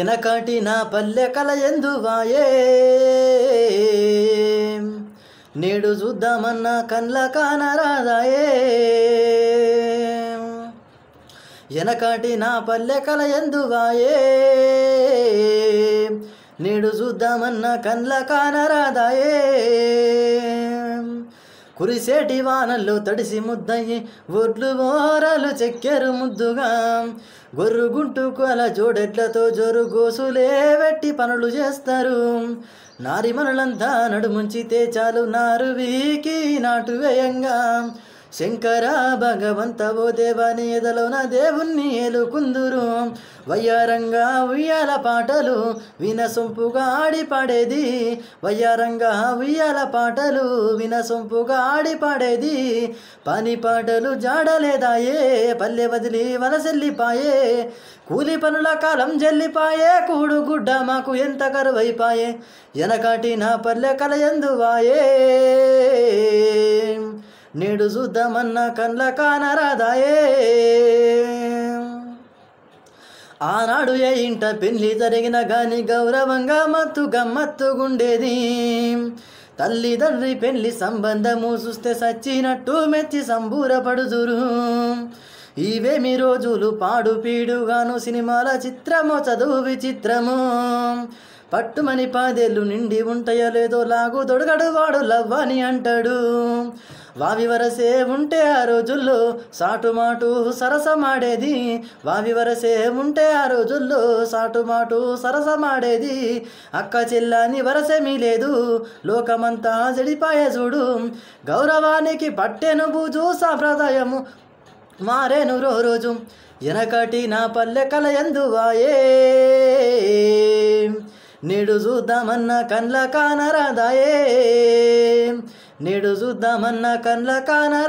ఎనకాటి నా పల్లె కల ఎందువాయే నేడు చూద్దామన్న కండ్ల కానరాదాయే ఎనకాటి నా పల్లె కల ఎందువాయే నేడు చూద్దామన్న కండ్ల కానరాదాయే కురిసేటి వానలు తడిసి ముద్దయి ఒడ్లు ఓరలు చెక్కారు ముద్దుగా గొర్రు గుంటూకు అలా జోడెట్లతో జోరు గోసులే వెట్టి పనులు చేస్తారు నారిమనులంతా నడుముంచితే చాలు నారు వీకి నాటు వేయంగా శంకర భగవంత ఓ దేవాని ఎదలోన దేవుణ్ణి ఏలుకుందురు వయ్యారంగా ఉయ్యాల పాటలు వినసొంపుగా ఆడిపాడేది వయ్యారంగా ఉయ్యాల పాటలు వినసొంపుగా ఆడిపాడేది పని పాటలు జాడలేదాయే పల్లె వదిలి వలసెల్లిపాయే కూలి పనుల కాలం జల్లిపాయే కూడు గుడ్డ మాకు ఎంత కరువైపాయే ఎనకాటి నా పల్లె కలయందువాయే నేడు చూద్దామన్న కండ్ల కానరాదాయే ఆనాడు ఏ ఇంట పెళ్లి జరిగిన గాని గౌరవంగా మత్తు గమ్మత్తుగుండేది తల్లి తల్లిదండ్రి పెళ్లి సంబంధము చూస్తే సచ్చినట్టు మెచ్చి సంబూరపడుదురు ఇవేమి రోజులు పాడు పీడుగాను సినిమాల చిత్రము చదువు విచిత్రము పట్టుమని పాదేళ్ళు నిండి ఉంటాయో లేదో లాగు దొడగడు వాడు లవ్వని అంటాడు వావి వరసే ఉంటే ఆ రోజుల్లో సాటుమాటు సరసమాడేది వావి వరసే ఉంటే ఆ రోజుల్లో సాటుమాటు సరసమాడేది అక్క చెల్లాని వరసమీ లేదు లోకమంతా జడిపాయ చూడు గౌరవానికి పట్టెను బూజు సాంప్రదాయము మారేను రోజు ఎనకటి నా పల్లె కల ఎందువాయే ನಿಡು ಸುದ್ದ ಮನ್ನ ಕನ್ಲ ಕಾನರಾ ದೇ ಸುದ್ದ ಮನ್ನ ಕನ್ಲ ಕಾನ